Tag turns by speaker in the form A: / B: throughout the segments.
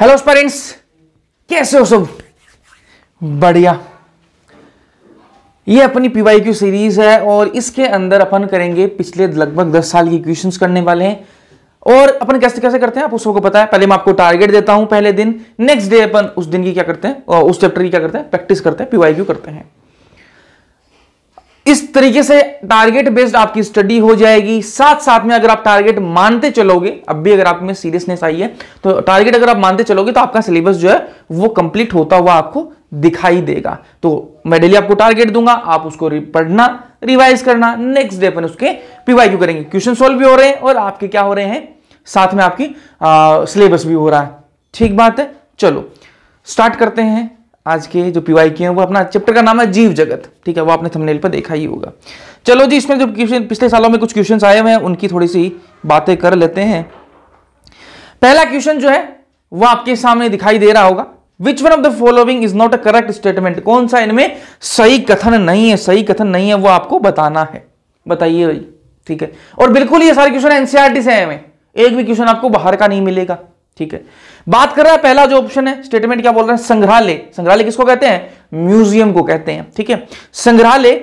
A: hello स्पेरेंट्स कैसे हो सब बढ़िया ये अपनी पीवाई क्यू सीरीज है और इसके अंदर अपन करेंगे पिछले लगभग दस साल की क्वेश्चंस करने वाले हैं और अपन कैसे कैसे करते हैं आप उसको पता है पहले मैं आपको टारगेट देता हूं पहले दिन नेक्स्ट डे अपन उस दिन की क्या करते हैं उस चैप्टर की क्या करते हैं प्रैक्टिस करते हैं पीवाई क्यू करते हैं इस तरीके से टारगेट बेस्ड आपकी स्टडी हो जाएगी साथ साथ में अगर आप टारगेट मानते चलोगे अब भी अगर आप में सीरियसनेस आई है तो टारगेट अगर आप मानते चलोगे तो आपका सिलेबस जो है वो कंप्लीट होता हुआ आपको दिखाई देगा तो मैं डेली आपको टारगेट दूंगा आप उसको पढ़ना रिवाइज करना नेक्स्ट डे अपन उसके पीवाईक्यू करेंगे क्वेश्चन सोल्व भी हो रहे हैं और आपके क्या हो रहे हैं साथ में आपकी सिलेबस भी हो रहा है ठीक बात है चलो स्टार्ट करते हैं आज के जो पीवाई के हैं वो अपना चैप्टर का नाम है जीव जगत ठीक है वो आपने थंबनेल पर देखा ही होगा चलो जी इसमें जो क्वेश्चन पिछले सालों में कुछ क्वेश्चन आए हुए हैं उनकी थोड़ी सी बातें कर लेते हैं पहला क्वेश्चन जो है वो आपके सामने दिखाई दे रहा होगा which one of the following is not a correct statement कौन सा इनमें सही कथन नहीं है सही कथन नहीं है वो आपको बताना है बताइए भाई ठीक है और बिल्कुल ये सारे क्वेश्चन एनसीआरटी e से आए हुए एक भी क्वेश्चन आपको बाहर का नहीं मिलेगा ठीक है बात कर रहा है पहला जो ऑप्शन है स्टेटमेंट क्या बोल रहे हैं संग्रहालय संग्रहालय किसको कहते हैं म्यूजियम को कहते हैं ठीक है संग्रहालय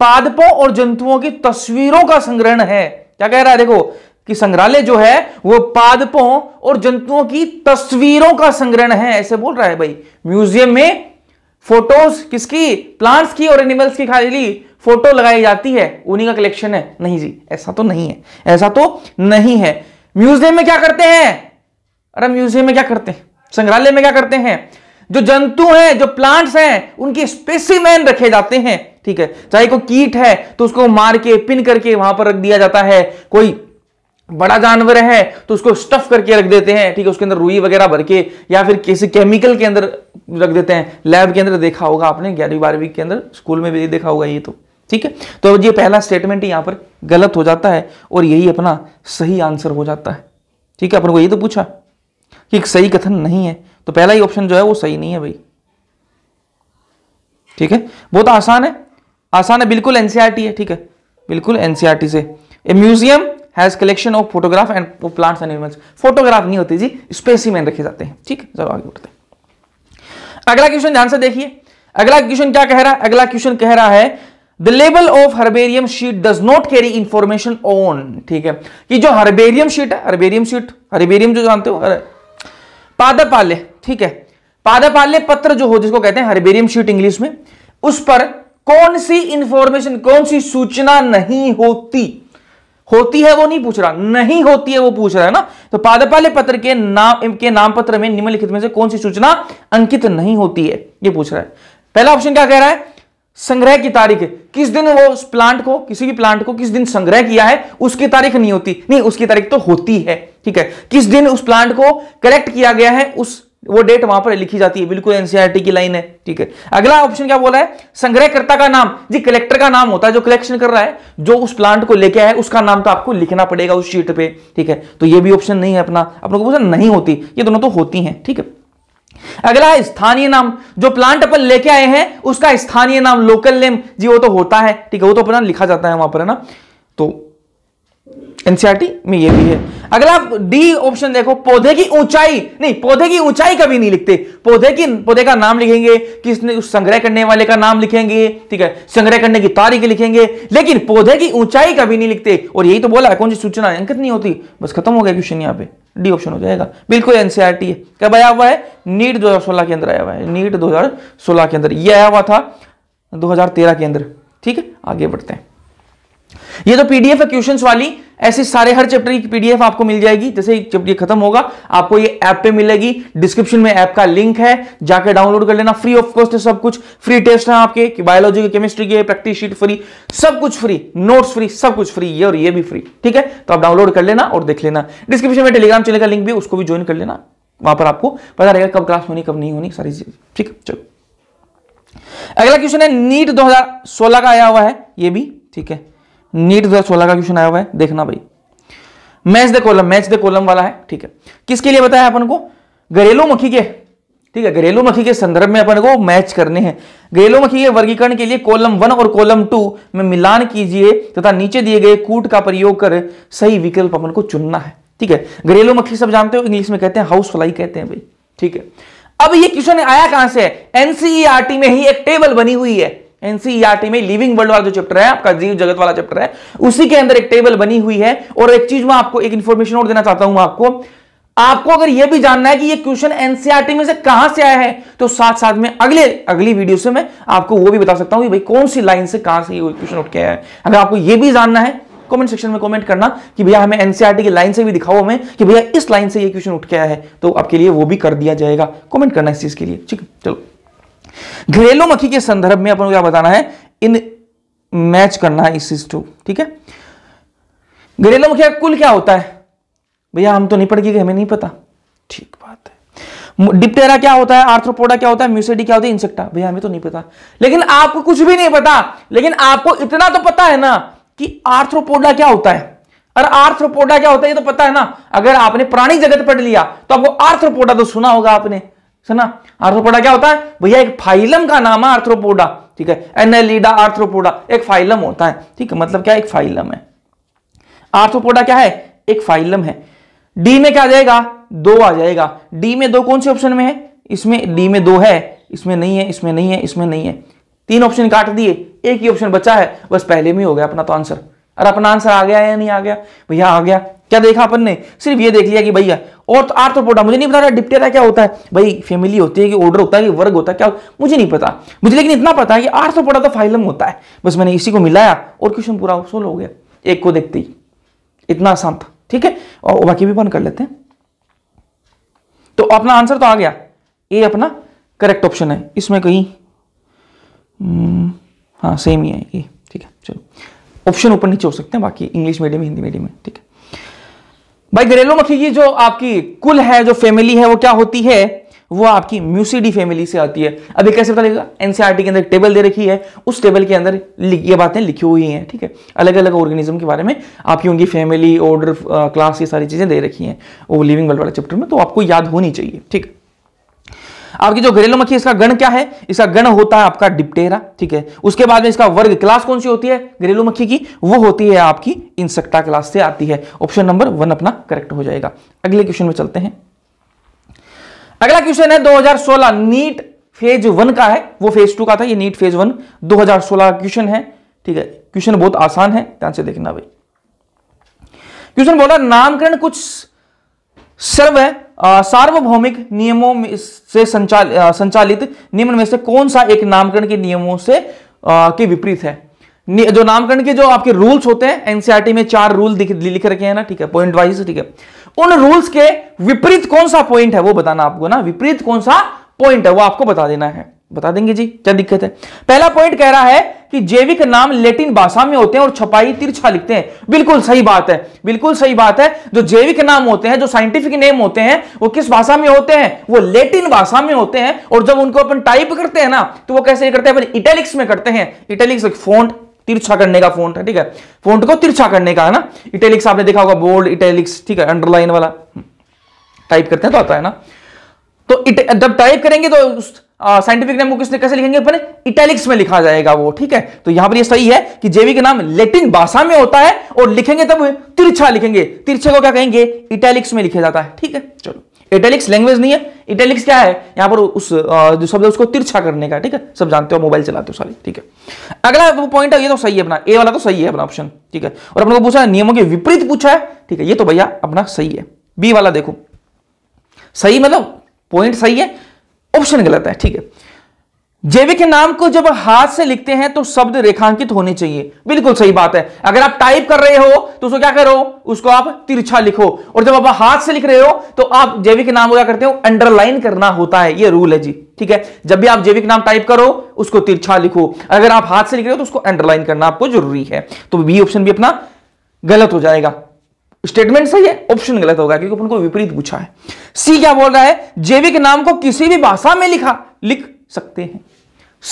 A: पादपों और जंतुओं की तस्वीरों का संग्रहण है क्या कह रहा है देखो कि संग्रहालय जो है वो पादपों और जंतुओं की तस्वीरों का संग्रहण है ऐसे बोल रहा है भाई म्यूजियम में फोटोज किसकी प्लांट्स की और एनिमल्स की खाली फोटो लगाई जाती है उन्हीं का कलेक्शन है नहीं जी ऐसा तो नहीं है ऐसा तो नहीं है म्यूजियम में क्या करते हैं अरे म्यूजियम में क्या करते हैं संग्रहालय में क्या करते हैं जो जंतु हैं जो प्लांट्स हैं उनके स्पेसिमैन रखे जाते हैं ठीक है चाहे कोई कीट है तो उसको मार के पिन करके वहां पर रख दिया जाता है कोई बड़ा जानवर है तो उसको स्टफ करके रख देते हैं ठीक है उसके अंदर रुई वगैरह भर के या फिर किसी केमिकल के अंदर रख देते हैं लैब के अंदर देखा होगा आपने ग्यारहवीं बारहवीं के अंदर स्कूल में भी देखा होगा ये तो ठीक है तो अब ये पहला स्टेटमेंट यहाँ पर गलत हो जाता है और यही अपना सही आंसर हो जाता है ठीक है अपन को ये तो पूछा कि सही कथन नहीं है तो पहला ही ऑप्शन जो है वो सही नहीं है भाई ठीक है बहुत तो आसान है आसान है बिल्कुल एनसीआरटी e है ठीक है बिल्कुल एनसीआरटी e से a museum has collection of photograph and plants and animals photograph नहीं होती जी स्पेसीमैन रखे जाते हैं ठीक है जरूर आगे बढ़ते हैं अगला क्वेश्चन ध्यान से देखिए अगला क्वेश्चन क्या कह रहा है अगला क्वेश्चन कह रहा है the level of herbarium sheet does not carry information on ठीक है कि जो हर्बेरियम शीट है हर्बेरियम शीट हर्बेरियम जो जानते हो आल्य ठीक है पादपाल्य पत्र जो हो जिसको कहते हैं हर्बेरियम शीट इंग्लिश में उस पर कौन सी इंफॉर्मेशन कौन सी सूचना नहीं होती होती है वो नहीं पूछ रहा नहीं होती है वो पूछ रहा है ना तो पादपाल्य पत्र के नाम के नाम पत्र में निम्नलिखित में से कौन सी सूचना अंकित नहीं होती है ये पूछ रहा है पहला ऑप्शन क्या कह रहा है संग्रह की तारीख किस दिन वो प्लांट को किसी भी प्लांट को किस दिन संग्रह किया है उसकी तारीख नहीं होती नहीं उसकी तारीख तो होती है ठीक है किस दिन उस प्लांट को कलेक्ट किया गया है उस वो डेट वहां पर लिखी जाती है बिल्कुल एनसीआरटी की लाइन है ठीक है अगला ऑप्शन क्या बोला है संग्रहकर्ता का नाम जी कलेक्टर का नाम होता है जो कलेक्शन कर रहा है जो उस प्लांट को लेके आया है उसका नाम तो आपको लिखना पड़ेगा उस शीट पे ठीक है तो ये भी ऑप्शन नहीं है अपना अपने को नहीं होती ये दोनों तो होती है ठीक है अगला है स्थानीय नाम जो प्लांट अपन लेके आए हैं उसका स्थानीय नाम लोकल नेम जी वो तो होता है ठीक है वो तो अपना लिखा जाता है वहां पर है ना तो एनसीआरटी में ये भी है अगला आप डी ऑप्शन देखो पौधे की ऊंचाई नहीं पौधे की ऊंचाई कभी नहीं लिखते पौधे की पौधे का नाम लिखेंगे किसने उस संग्रह करने वाले का नाम लिखेंगे ठीक है संग्रह करने की तारीख लिखेंगे लेकिन पौधे की ऊंचाई कभी नहीं लिखते और यही तो बोला है कौन सी सूचना अंकित नहीं होती बस खत्म हो गया क्वेश्चन यहाँ पे डी ऑप्शन हो जाएगा बिल्कुल एनसीआरटी है कब आया हुआ है नीट दो के अंदर आया हुआ है नीट दो के अंदर यह आया हुआ था दो के अंदर ठीक है आगे बढ़ते हैं ये तो पीडीएफ है क्वेश्चन वाली ऐसे सारे हर चैप्टर की पीडीएफ आपको मिल जाएगी जैसे चैप्टर खत्म होगा आपको ये ऐप पे मिलेगी डिस्क्रिप्शन में ऐप का लिंक है जाके डाउनलोड कर लेना फ्री ऑफ कॉस्ट है सब कुछ फ्री टेस्ट है आपके कि बायोलॉजी के केमिस्ट्री के प्रैक्टिस शीट फ्री सब कुछ फ्री नोट्स फ्री सब कुछ फ्री ये और ये भी फ्री ठीक है तो आप डाउनलोड कर लेना और देख लेना डिस्क्रिप्शन में टेलीग्राम चैनल का लिंक भी उसको भी ज्वाइन कर लेना वहां पर आपको पता रहेगा कब क्लास होनी कब नहीं होनी सारी चीज ठीक है चलो अगला क्वेश्चन है नीट 2016 का आया हुआ है ये भी ठीक है नीट दो सोलह का क्वेश्चन आया हुआ है देखना भाई match the column match the column वाला है ठीक है किसके लिए बताया अपन को घरेलू मक्खी के ठीक है घरेलू मक्खी के संदर्भ में अपन को मैच करने हैं घरेलू मक्खी के वर्गीकरण के लिए कॉलम वन और कॉलम टू में मिलान कीजिए तथा नीचे दिए गए कूट का प्रयोग कर सही विकल्प अपन को चुनना है ठीक है घरेलू मक्खी सब जानते हो इंग्लिश में कहते हैं हाउस फ्लाई कहते हैं भाई ठीक है अब ये क्वेश्चन आया कहां से एनसीईआरटी e में ही एक टेबल बनी हुई है एनसीईआरटी में लिविंग वर्ल्ड वाला जो चैप्टर है आपका जीव जगत वाला चैप्टर है उसी के अंदर एक टेबल बनी हुई है और एक चीज में आपको एक इंफॉर्मेशन और देना चाहता हूं आपको आपको अगर यह भी जानना है कि यह क्वेश्चन एनसीआरटी में से कहां से आया है तो साथ साथ में अगले अगली वीडियो से मैं आपको वो भी बता सकता हूं कि भाई कौन सी लाइन से कहां से क्वेश्चन उठ के आया है अगर आपको यह भी जानना है कमेंट सेक्शन में कमेंट करना कि भैया हमें एनसीआरटी की लाइन से भी दिखाओ हमें कि भैया इस लाइन से यह क्वेश्चन उठ के आया है तो आपके लिए वो भी कर दिया जाएगा कॉमेंट करना इस चीज के लिए ठीक है चलो घरेलू मक्खी के संदर्भ में अपन को क्या बताना है इन मैच करना है इस टू ठीक है घरेलू मक्खी का कुल क्या होता है भैया हम तो नहीं पढ़ के हमें नहीं पता ठीक बात है डिप्टेरा क्या होता है आर्थ्रोपोडा क्या होता है म्यूसेडी क्या होता है इंसेक्टा भैया हमें तो नहीं पता लेकिन आपको कुछ भी नहीं पता लेकिन आपको इतना तो पता है ना कि आर्थ्रोपोडा क्या होता है और आर्थ्रोपोडा क्या होता है ये तो पता है ना अगर आपने प्राणी जगत पढ़ लिया तो आपको आर्थ्रोपोडा तो सुना होगा आपने सुना आर्थ्रोपोडा क्या होता है भैया एक फाइलम का नाम है आर्थ्रोपोडा ठीक है एनेलिडा आर्थ्रोपोडा एक फाइलम होता है ठीक है मतलब क्या एक फाइलम है आर्थ्रोपोडा क्या है एक फाइलम है डी में क्या आ जाएगा दो आ जाएगा डी में दो कौन से ऑप्शन में है इसमें डी में दो है इसमें नहीं है इसमें नहीं है इसमें नहीं है तीन ऑप्शन काट दिए एक ही ऑप्शन बचा है बस पहले में हो गया अपना तो आंसर और अपना आंसर आ गया या नहीं आ गया भैया आ गया क्या देखा अपन ने सिर्फ ये देख लिया कि भैया और तो पोटा मुझे नहीं पता डिप्टेरा क्या होता है भाई फैमिली होती है कि ऑर्डर होता है कि वर्ग होता है क्या मुझे नहीं पता मुझे लेकिन इतना पता है कि आर्थ्रोपोडा तो फाइलम होता है बस मैंने इसी को मिलाया और क्वेश्चन पूरा सोल्व हो गया एक को देखते ही इतना आसान था ठीक है और बाकी भी बंद कर लेते हैं तो अपना आंसर तो आ गया ये अपना करेक्ट ऑप्शन है इसमें कहीं हम्म, हाँ सेम ही है ये ठीक है चलो ऑप्शन ऊपर नीचे हो सकते हैं बाकी इंग्लिश मीडियम हिंदी मीडियम में ठीक है भाई घरेलू मक्खी की जो आपकी कुल है जो फैमिली है वो क्या होती है वो आपकी म्यूसीडी फैमिली से आती है अभी कैसे पता लगेगा एनसीआरटी e के अंदर टेबल दे रखी है उस टेबल के अंदर ये बातें लिखी हुई हैं ठीक है अलग अलग ऑर्गेनिज्म के बारे में आपकी उनकी फैमिली ऑर्डर क्लास ये सारी चीजें दे रखी हैं वो लिविंग वर्ल्ड वाले चैप्टर में तो आपको याद होनी चाहिए ठीक आपकी जो घरेलू मक्खी इसका गण क्या है इसका गण होता है आपका डिप्टेरा ठीक है उसके बाद में इसका वर्ग क्लास कौन सी होती है घरेलू मक्खी की वो होती है आपकी इंसेक्टा क्लास से आती है ऑप्शन नंबर वन अपना करेक्ट हो जाएगा अगले क्वेश्चन में चलते हैं अगला क्वेश्चन है दो नीट फेज वन का है वो फेज टू का था ये नीट फेज वन का क्वेश्चन है ठीक है क्वेश्चन बहुत आसान है ध्यान से देखना भाई क्वेश्चन बोला नामकरण कुछ सर्व सार्वभौमिक नियमों में से संचाल, आ, संचालित निम्न में से कौन सा एक नामकरण के नियमों से आ, के विपरीत है जो नामकरण के जो आपके रूल्स होते हैं एनसीआरटी e में चार रूल लिख रखे हैं ना ठीक है पॉइंट वाइज ठीक है उन रूल्स के विपरीत कौन सा पॉइंट है वो बताना आपको ना विपरीत कौन सा पॉइंट है वो आपको बता देना है बता देंगे जी क्या दिक्कत है पहला पॉइंट कह रहा है कि जैविक नाम लेटिन भाषा में होते हैं और छपाई तिरछा लिखते हैं बिल्कुल सही बात है बिल्कुल सही बात है जो जैविक नाम होते हैं जो साइंटिफिक नेम होते हैं वो किस भाषा में होते हैं वो लेटिन भाषा में होते हैं और जब उनको अपन टाइप करते हैं ना तो वो कैसे करते हैं इटेलिक्स में करते हैं इटेलिक्स फोन्ट तिरछा करने का फोन ठीक है फोन्ट को तिरछा करने का है ना इटेलिक्स आपने देखा होगा बोल्ड इटेलिक्स ठीक है अंडरलाइन वाला टाइप करते हैं तो आता है ना तो जब टाइप करेंगे तो साइंटिफिक नेम को किसने कैसे लिखेंगे अपने इटैलिक्स में लिखा जाएगा वो ठीक है तो यहां पर ये सही है कि जेवी का नाम लेटिन भाषा में होता है और लिखेंगे तब तिरछा लिखेंगे तिरछे को क्या कहेंगे इटैलिक्स में लिखा जाता है ठीक है चलो इटैलिक्स लैंग्वेज नहीं है इटैलिक्स क्या है यहां पर उस जो शब्द उसको तिरछा करने का ठीक है सब जानते हो मोबाइल चलाते हो सॉरी ठीक है अगला वो पॉइंट है ये तो सही है अपना ए वाला तो सही है अपना ऑप्शन ठीक है और अपने को पूछा है नियमों के विपरीत पूछा है ठीक है ये तो भैया अपना सही है बी वाला देखो सही मतलब पॉइंट सही है ऑप्शन गलत है ठीक है जेवी के नाम को जब हाथ से लिखते हैं तो शब्द रेखांकित होने चाहिए बिल्कुल सही बात है अगर आप टाइप कर रहे हो तो उसको क्या करो उसको आप तिरछा लिखो और जब आप हाथ से लिख रहे हो तो आप जेवी के नाम को क्या करते हो अंडरलाइन करना होता है ये रूल है जी ठीक है जब भी आप जेवी के नाम टाइप करो उसको तिरछा लिखो अगर आप हाथ से लिख रहे हो तो उसको अंडरलाइन करना आपको जरूरी है तो बी ऑप्शन भी अपना गलत हो जाएगा स्टेटमेंट सही है ऑप्शन गलत होगा क्योंकि उनको विपरीत पूछा है सी क्या बोल रहा है जैविक नाम को किसी भी भाषा में लिखा लिख सकते हैं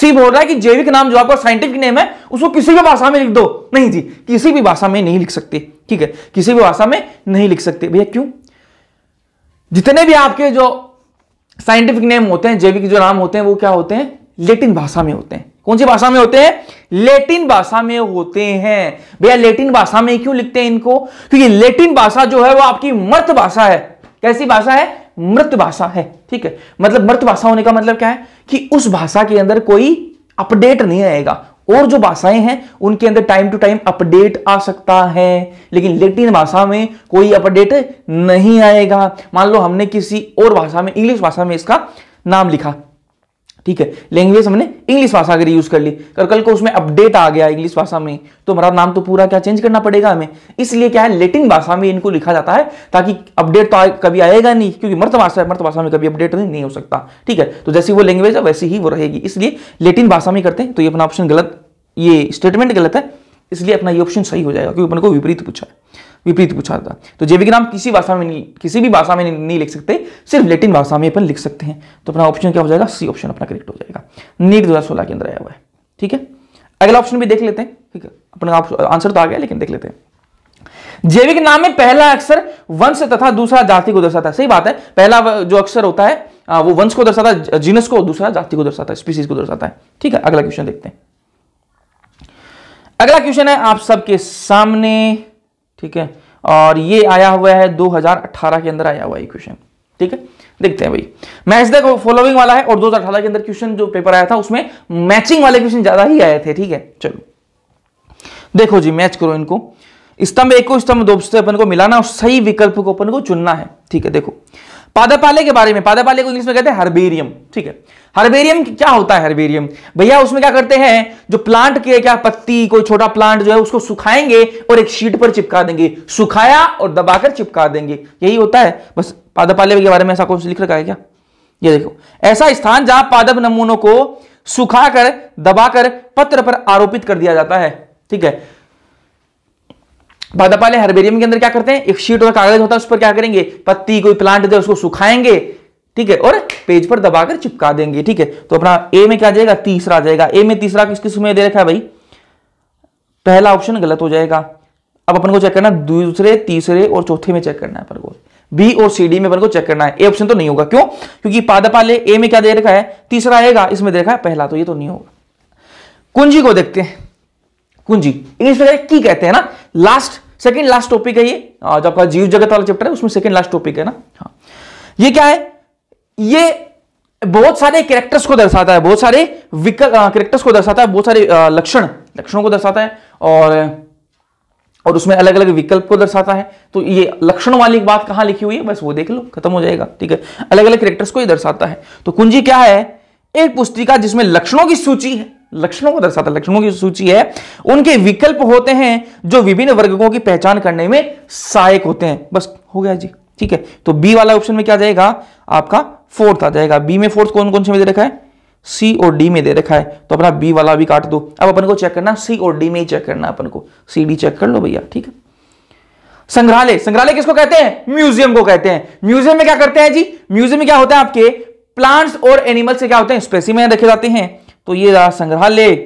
A: सी बोल रहा है कि जैविक नाम जो आपका साइंटिफिक नेम है उसको किसी भी भाषा में लिख दो नहीं जी किसी भी भाषा में नहीं लिख सकते ठीक है किसी भी भाषा में नहीं लिख सकते भैया क्यों जितने भी आपके जो साइंटिफिक नेम होते हैं जैविक जो नाम होते हैं वो क्या होते हैं लेटिन भाषा में होते हैं कौन सी भाषा में होते हैं लेटिन भाषा में होते हैं भैया लेटिन भाषा में क्यों लिखते हैं इनको क्योंकि लेटिन भाषा जो है वो आपकी मृत भाषा है कैसी भाषा है मृत भाषा है ठीक है मतलब मृत भाषा होने का मतलब क्या है कि उस भाषा के अंदर कोई अपडेट नहीं आएगा और जो भाषाएं हैं उनके अंदर टाइम टू टाइम अपडेट आ सकता है लेकिन लेटिन भाषा में कोई अपडेट नहीं आएगा मान लो हमने किसी और भाषा में इंग्लिश भाषा में इसका नाम लिखा ठीक है लैंग्वेज हमने इंग्लिश भाषा अगर यूज कर ली कर कल को उसमें अपडेट आ गया इंग्लिश भाषा में तो हमारा नाम तो पूरा क्या चेंज करना पड़ेगा हमें इसलिए क्या है लेटिन भाषा में इनको लिखा जाता है ताकि अपडेट तो आ, कभी आएगा नहीं क्योंकि मर्त भाषा है मर्त भाषा में कभी अपडेट नहीं, तो नहीं हो सकता ठीक है तो जैसी वो लैंग्वेज है वैसी ही वो रहेगी इसलिए लेटिन भाषा में करते हैं तो ये अपना ऑप्शन गलत ये स्टेटमेंट गलत है इसलिए अपना ये ऑप्शन सही हो जाएगा क्योंकि अपन को विपरीत पूछा है विपरीत पूछा था तो जैविक नाम किसी भाषा में नहीं किसी भी भाषा में नहीं, नहीं लिख सकते सिर्फ लेटिन भाषा में अपन लिख सकते हैं तो अपना ऑप्शन क्या हो जाएगा सी ऑप्शन अपना करेक्ट हो जाएगा नीट दो के अंदर आया हुआ है ठीक है अगला ऑप्शन भी देख लेते हैं ठीक है अपना आंसर तो आ गया लेकिन देख लेते हैं जैविक नाम में पहला अक्षर वंश तथा दूसरा जाति को दर्शाता है सही बात है पहला जो अक्षर होता है वो वंश को दर्शाता है जीनस को दूसरा जाति को दर्शाता है स्पीसीज को दर्शाता है ठीक है अगला क्वेश्चन देखते हैं अगला क्वेश्चन है आप सबके सामने ठीक है और ये आया हुआ है 2018 के अंदर आया हुआ है क्वेश्चन ठीक है देखते हैं भाई मैच देखो फॉलोइंग वाला है और 2018 के अंदर क्वेश्चन जो पेपर आया था उसमें मैचिंग वाले क्वेश्चन ज्यादा ही आए थे ठीक है चलो देखो जी मैच करो इनको स्तंभ एक को स्तंभ दो अपन को मिलाना और सही विकल्प को अपन को चुनना है ठीक है देखो पादपाले के बारे में पादपाले को इंग्लिश में कहते हैं हर्बेरियम ठीक है हर्बेरियम क्या होता है हर्बेरियम भैया उसमें क्या करते हैं जो प्लांट के क्या पत्ती कोई छोटा प्लांट जो है उसको सुखाएंगे और एक शीट पर चिपका देंगे सुखाया और दबाकर चिपका देंगे यही होता है बस पादपाले के बारे में ऐसा कुछ लिख रखा है क्या ये देखो ऐसा स्थान जहां पादप नमूनों को सुखाकर दबाकर पत्र पर आरोपित कर दिया जाता है ठीक है भादप वाले हर्बेरियम के अंदर क्या करते हैं एक शीट और कागज होता है उस पर क्या करेंगे पत्ती कोई प्लांट दे उसको सुखाएंगे ठीक है और पेज पर दबाकर चिपका देंगे ठीक है तो अपना ए में क्या जाएगा तीसरा आ जाएगा ए में तीसरा किस किस में दे रखा है भाई पहला ऑप्शन गलत हो जाएगा अब अपन को चेक करना दूसरे तीसरे और चौथे में चेक करना है को बी और सी डी में अपन को चेक करना है ए ऑप्शन तो नहीं होगा क्यों क्योंकि पादपाले ए में क्या दे रखा है तीसरा आएगा इसमें दे रखा है पहला तो ये तो नहीं होगा कुंजी को देखते हैं कुंजी इंग्लिश में की कहते हैं ना लास्ट सेकेंड लास्ट टॉपिक है ये हाँ, जो आपका जीव जगत वाला चैप्टर है उसमें सेकेंड लास्ट टॉपिक है ना हाँ ये क्या है ये बहुत सारे कैरेक्टर्स को दर्शाता है बहुत सारे कैरेक्टर्स को दर्शाता है बहुत सारे लक्षण लक्षणों को दर्शाता है और और उसमें अलग अलग विकल्प को दर्शाता है तो ये लक्षण वाली बात कहां लिखी हुई है बस वो देख लो खत्म हो जाएगा ठीक है अलग अलग कैरेक्टर्स को ही दर्शाता है तो कुंजी क्या है एक पुस्तिका जिसमें लक्षणों की सूची है लक्षणों को दर्शाता है लक्षणों की सूची है उनके विकल्प होते हैं जो विभिन्न वर्गों की पहचान करने में सहायक होते हैं बस हो गया जी ठीक है तो बी वाला ऑप्शन में क्या जाएगा आपका फोर्थ आ जाएगा बी में फोर्थ कौन कौन से में दे रखा है सी और डी में दे रखा है तो अपना बी वाला भी काट दो अब अपन को चेक करना सी और डी में ही चेक करना अपन को सी डी चेक कर लो भैया ठीक है संग्रहालय संग्रहालय किसको कहते हैं म्यूजियम को कहते हैं म्यूजियम में क्या करते हैं जी म्यूजियम में क्या होता है आपके प्लांट्स और एनिमल्स से क्या होते हैं स्पेसिमेन रखे जाते हैं तो ये रहा संग्रहालय हाँ,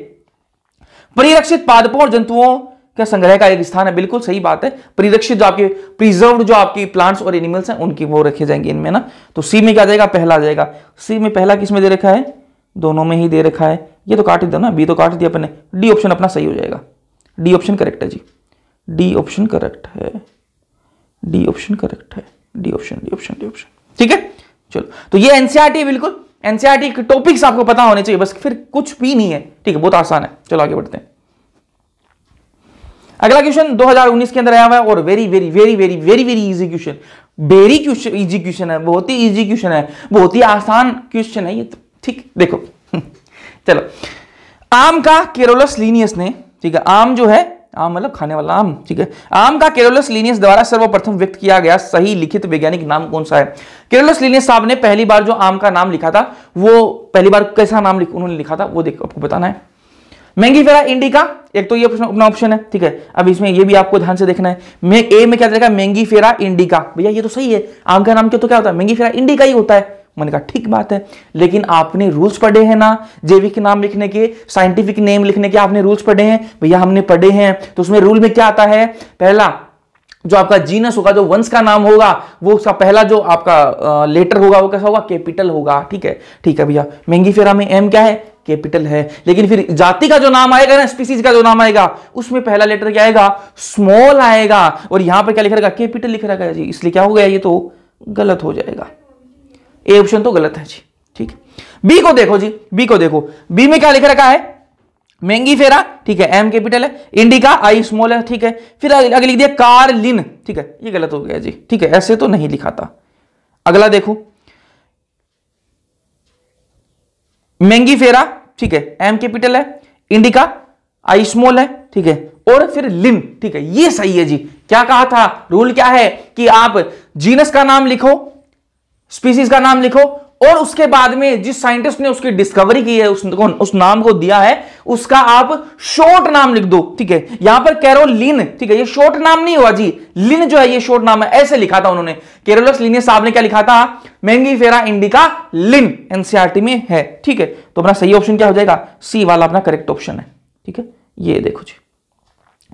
A: परिरक्षित पादपों और जंतुओं का संग्रह का एक स्थान है बिल्कुल सही बात है परिरक्षित जो आपके प्रिजर्व जो आपके प्लांट्स और एनिमल्स हैं उनकी वो रखे जाएंगे इनमें ना तो सी में क्या जाएगा पहला जाएगा सी में पहला किस में दे रखा है दोनों में ही दे रखा है ये तो काट ही दो ना बी तो काट दिया अपने डी ऑप्शन अपना सही हो जाएगा डी ऑप्शन करेक्ट है जी डी ऑप्शन करेक्ट है डी ऑप्शन करेक्ट है D option D option D option ठीक है चलो तो ये एनसीआरटी e बिल्कुल एनसीआरटी e के टॉपिक्स आपको पता होने चाहिए बस फिर कुछ भी नहीं है ठीक है बहुत आसान है चलो आगे बढ़ते हैं अगला क्वेश्चन 2019 के अंदर आया हुआ है और very very very very very very easy question very question easy question है बहुत ही इजी क्वेश्चन है बहुत ही आसान क्वेश्चन है ये तो ठीक देखो चलो आम का केरोलस लीनियस ने ठीक है आम जो है आम मतलब खाने वाला आम ठीक है आम का केरोलस लीनियस द्वारा सर्वप्रथम व्यक्त किया गया सही लिखित वैज्ञानिक नाम कौन सा है केरोलस लीनियस साहब ने पहली बार जो आम का नाम लिखा था वो पहली बार कैसा नाम लिख, उन्होंने लिखा था वो देखो आपको बताना है मैंगी फेरा इंडिका एक तो ये अपना ऑप्शन है ठीक है अब इसमें ये भी आपको ध्यान से देखना है मैं ए में क्या देखा मैंगी फेरा इंडिका भैया ये तो सही है आम का नाम क्या तो क्या होता है मैंगी फेरा इंडिका ही होता है मैंने कहा ठीक बात है लेकिन आपने रूल्स पढ़े हैं ना जैविक नाम लिखने के साइंटिफिक नेम लिखने के आपने रूल्स पढ़े हैं भैया हमने पढ़े हैं तो उसमें रूल में क्या आता है पहला जो आपका जीनस होगा जो वंश का नाम होगा वो उसका पहला जो आपका लेटर होगा वो कैसा होगा कैपिटल होगा ठीक है ठीक है भैया महंगी फेरा में एम क्या है कैपिटल है लेकिन फिर जाति का जो नाम आएगा ना स्पीसीज का जो नाम आएगा उसमें पहला लेटर क्या आएगा स्मॉल आएगा और यहां पर क्या लिख रहेगा कैपिटल लिख रहेगा इसलिए क्या हो गया ये तो गलत हो जाएगा ए ऑप्शन तो गलत है जी ठीक है बी को देखो जी बी को देखो बी में क्या लिख रखा है मेंगी फेरा ठीक है एम कैपिटल है इंडिका आई स्मॉल है ठीक है फिर अगले लिख दिया कार लिन ठीक है ये गलत हो गया जी ठीक है ऐसे तो नहीं लिखा था अगला देखो मेंगी फेरा ठीक है एम कैपिटल है इंडिका आई स्मॉल है ठीक है और फिर लिन ठीक है ये सही है जी क्या कहा था रूल क्या है कि आप जीनस का नाम लिखो स्पीसीज का नाम लिखो और उसके बाद में जिस साइंटिस्ट ने उसकी डिस्कवरी की है उसको उस नाम को दिया है उसका आप शॉर्ट नाम लिख दो ठीक है यहां पर कैरोलिन ठीक है ये शॉर्ट नाम नहीं हुआ जी लिन जो है ये शॉर्ट नाम है ऐसे लिखा था उन्होंने केरोलस लिनियस साहब ने क्या लिखा था महंगी फेरा इंडिका लिन एनसीआरटी में है ठीक है तो अपना सही ऑप्शन क्या हो जाएगा सी वाला अपना करेक्ट ऑप्शन है ठीक है ये देखो जी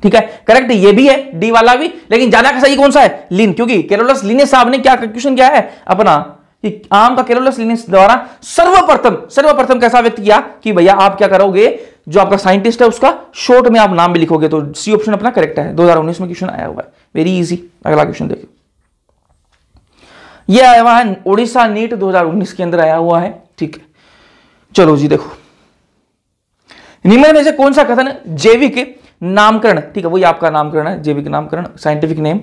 A: ठीक है करेक्ट ये भी है डी वाला भी लेकिन ज्यादा का सही कौन सा है लीन क्योंकि केरोलस लीनियस साहब ने क्या क्वेश्चन किया है अपना कि आम का केरोलस लीनियस द्वारा सर्वप्रथम सर्वप्रथम कैसा व्यक्त किया कि भैया आप क्या करोगे जो आपका साइंटिस्ट है उसका शॉर्ट में आप नाम भी लिखोगे तो सी ऑप्शन अपना करेक्ट है दो में क्वेश्चन आया हुआ है वेरी इजी अगला क्वेश्चन देखिए यह आया हुआ है ओडिशा नीट 2019 के अंदर आया हुआ है ठीक है चलो जी देखो निम्न में से कौन सा कथन जैविक नामकरण ठीक है वही आपका नामकरण है जैविक नामकरण साइंटिफिक नेम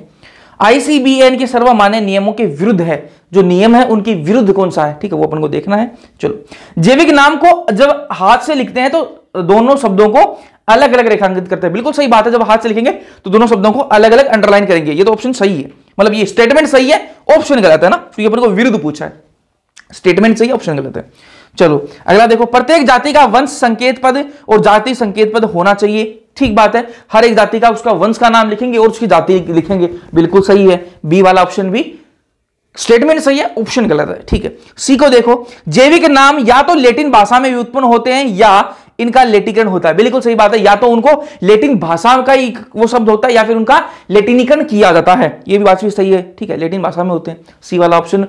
A: आईसीबीएन के सर्वमान्य नियमों के विरुद्ध है जो नियम है उनके विरुद्ध कौन सा है ठीक है वो अपन को देखना है चलो जैविक नाम को जब हाथ से लिखते हैं तो दोनों शब्दों को अलग अलग रेखांकित करते हैं बिल्कुल सही बात है जब हाथ से लिखेंगे तो दोनों शब्दों को अलग अलग अंडरलाइन करेंगे ये तो ऑप्शन सही है मतलब ये स्टेटमेंट सही है ऑप्शन गलत है ना तो ये अपन को विरुद्ध पूछा है स्टेटमेंट सही ऑप्शन गलत है चलो अगला देखो प्रत्येक जाति का वंश संकेत पद और जाति संकेत पद होना चाहिए ठीक बात है हर एक जाति का उसका वंश का नाम लिखेंगे और उसकी जाति लिखेंगे बिल्कुल सही है बी वाला ऑप्शन भी स्टेटमेंट सही है ऑप्शन गलत है ठीक है सी को देखो जैविक नाम या तो लेटिन भाषा में उत्पन्न होते हैं या इनका लेटिकरण होता है बिल्कुल सही बात है या तो उनको लेटिन भाषा का ही वो शब्द होता है या फिर उनका लेटिनिकन किया जाता है ये भी बात भी सही है ठीक है लेटिन भाषा में होते हैं सी वाला ऑप्शन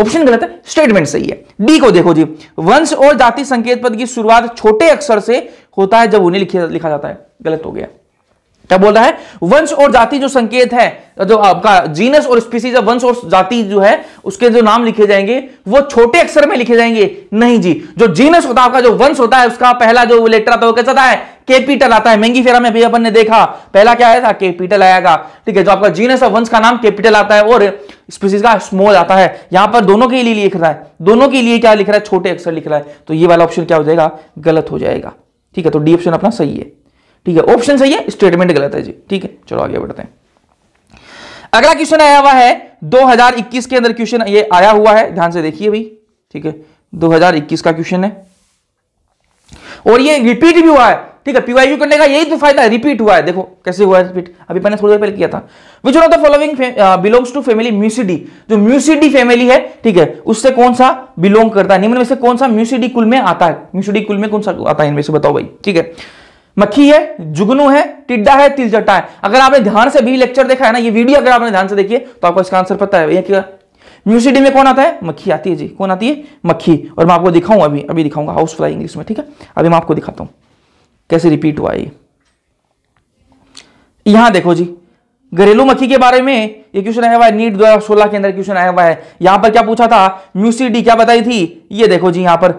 A: ऑप्शन गलत है स्टेटमेंट सही है डी को देखो जी वंश और जाति संकेत पद की शुरुआत छोटे अक्षर से होता है जब उन्हें लिखा जाता है गलत हो गया क्या बोल रहा है वंश और जाति जो संकेत है जो आपका जीनस और स्पीसीज वंश और जाति जो है उसके जो नाम लिखे जाएंगे वो छोटे अक्षर में लिखे जाएंगे नहीं जी जो जीनस होता है आपका जो वंश होता है उसका पहला जो लेटर आता है वो कैसा आता है केपिटल आता है महंगी फेरा में भी अपन ने देखा पहला क्या आया था केपिटल आएगा ठीक है जो आपका जीनस और वंश का नाम केपिटल आता है और स्पीसीज का स्मॉल आता है यहां पर दोनों के लिए लिख रहा है दोनों के लिए क्या लिख रहा है छोटे अक्षर लिख रहा है तो ये वाला ऑप्शन क्या हो जाएगा गलत हो जाएगा ठीक है तो डी ऑप्शन अपना सही है ठीक है ऑप्शन सही है स्टेटमेंट गलत है जी ठीक है चलो आगे बढ़ते हैं अगला क्वेश्चन आया हुआ है 2021 के अंदर क्वेश्चन ये आया हुआ है ध्यान से देखिए भाई ठीक है 2021 का क्वेश्चन है और ये रिपीट भी हुआ है ठीक है पीवाईक्यू करने का यही तो फायदा है रिपीट हुआ है देखो कैसे हुआ है रिपीट अभी मैंने थोड़ी देर पहले किया था which of the following belongs to family Muscidae जो म्यूसिडी फैमिली है ठीक है उससे कौन सा बिलोंग करता है निम्न में से कौन सा म्यूसिडी कुल में आता है म्यूसिडी कुल में कौन सा आता है इनमें से बताओ भाई ठीक है मक्खी है जुगनू है टिड्डा है तिलचट्टा है अगर आपने ध्यान से भी लेक्चर देखा है ना ये वीडियो अगर आपने ध्यान से देखिए तो आपको इसका आंसर पता है ये क्या म्यूसिडी में कौन आता है मक्खी आती है जी कौन आती है मक्खी और मैं आपको दिखाऊं अभी अभी दिखाऊंगा हाउस फ्लाई इंग्लिश में ठीक है अभी मैं आपको दिखाता हूं कैसे रिपीट हुआ ये यहां देखो जी घरेलू मक्खी के बारे में ये क्वेश्चन आया हुआ है नीट दो हजार सोलह के अंदर क्वेश्चन आया हुआ है यहां पर क्या पूछा था म्यूसीडी क्या बताई थी ये देखो जी यहां पर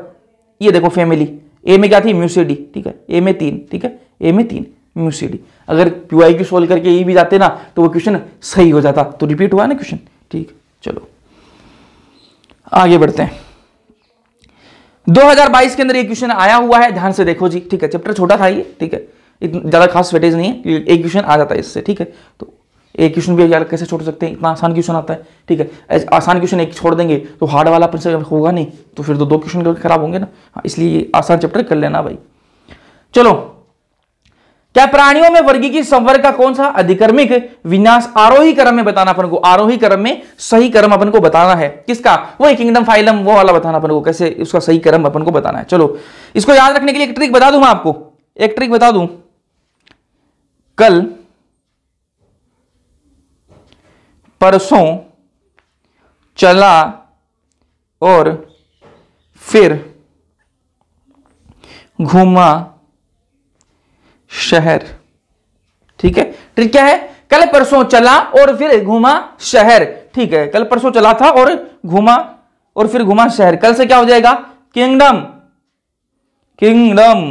A: ये देखो फैमिली ए में क्या थी म्यू डी ठीक है ए में तीन ठीक है ए में तीन म्यू डी अगर क्यू आई क्यू सोल्व करके ई भी जाते ना तो वो क्वेश्चन सही हो जाता तो रिपीट हुआ ना क्वेश्चन ठीक चलो आगे बढ़ते हैं 2022 के अंदर ये क्वेश्चन आया हुआ है ध्यान से देखो जी ठीक है चैप्टर छोटा था ये ठीक है ज़्यादा खास वेटेज नहीं है एक क्वेश्चन आ जाता है इससे ठीक है तो एक क्वेश्चन भी यार कैसे छोड़ सकते हैं इतना आसान क्वेश्चन आता है ठीक है आसान क्वेश्चन एक छोड़ देंगे तो हार्ड वाला प्रिंसिपल होगा नहीं तो फिर तो दो क्वेश्चन खराब होंगे ना हाँ, इसलिए आसान चैप्टर कर लेना भाई चलो क्या प्राणियों में वर्गीकृत संवर्ग का कौन सा अधिकर्मिक विन्यास आरोही क्रम में बताना अपन को आरोही क्रम में सही क्रम अपन को बताना है किसका एक किंगडम फाइलम वो वाला बताना अपन को कैसे उसका सही क्रम अपन को बताना है चलो इसको याद रखने के लिए एक ट्रिक बता दू मैं आपको एक ट्रिक बता दू कल परसों चला और फिर घूमा शहर ठीक है ट्रिक क्या है कल परसों चला और फिर घूमा शहर ठीक है कल परसों चला था और घूमा और फिर घूमा शहर कल से क्या हो जाएगा किंगडम किंगडम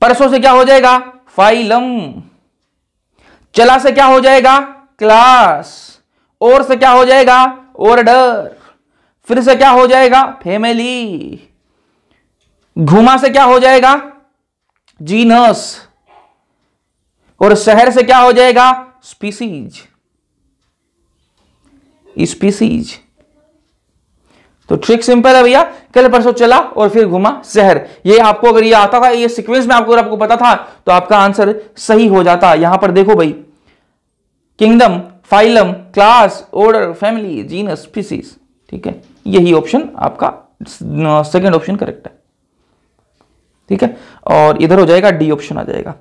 A: परसों से क्या हो जाएगा फाइलम चला से क्या हो जाएगा क्लास और से क्या हो जाएगा ऑर्डर फिर से क्या हो जाएगा फैमिली घुमा से क्या हो जाएगा जीनस और शहर से क्या हो जाएगा स्पीसीज स्पीसीज तो ट्रिक सिंपल है भैया कल परसों चला और फिर घुमा शहर ये आपको अगर ये आता था ये सीक्वेंस में आपको अगर आपको पता था तो आपका आंसर सही हो जाता यहां पर देखो भाई kingdom phylum class order family genus species ठीक है यही ऑप्शन आपका सेकंड ऑप्शन करेक्ट है ठीक है और इधर हो जाएगा डी ऑप्शन आ जाएगा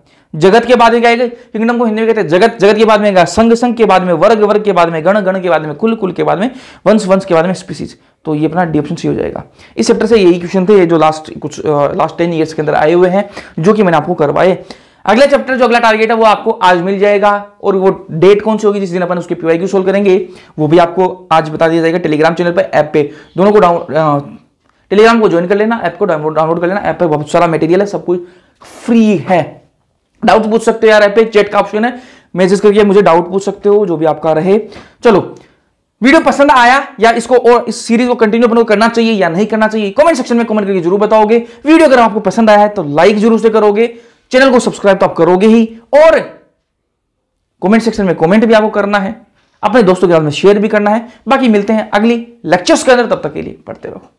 A: जगत के बाद में क्या किंगडम को हिंदी में कहते हैं जगत जगत के बाद में संघ संघ के बाद में वर्ग वर्ग के बाद में गण गण के बाद में कुल कुल के बाद में वंश वंश के बाद में स्पीसीज तो ये अपना डी ऑप्शन सी हो जाएगा इस चैप्टर से यही क्वेश्चन थे जो लास्ट कुछ लास्ट टेन ईयर्स के अंदर आए हुए हैं जो कि मैंने आपको करवाए अगला चैप्टर जो अगला टारगेट है वो आपको आज मिल जाएगा और वो डेट कौन सी होगी जिस दिन अपन उसके पीवाईक्यू सोल्व करेंगे वो भी आपको आज बता दिया जाएगा टेलीग्राम चैनल पर ऐप पे दोनों को डाउन टेलीग्राम को ज्वाइन कर लेना ऐप को डाउनलोड डाउनलोड कर लेना ऐप पे बहुत सारा मटेरियल है सब कुछ फ्री है डाउट पूछ सकते हो यार ऐप पे चैट का ऑप्शन है मैसेज करके मुझे डाउट पूछ सकते हो जो भी आपका रहे चलो वीडियो पसंद आया या इसको और इस सीरीज को कंटिन्यू अपन को करना चाहिए या नहीं करना चाहिए कमेंट सेक्शन में कमेंट करके जरूर बताओगे वीडियो अगर आपको पसंद आया है तो लाइक जरूर से करोगे चैनल को सब्सक्राइब तो आप करोगे ही और कमेंट सेक्शन में कमेंट भी आपको करना है अपने दोस्तों के साथ में शेयर भी करना है बाकी मिलते हैं अगली लेक्चर्स के अंदर तब तक के लिए पढ़ते रहो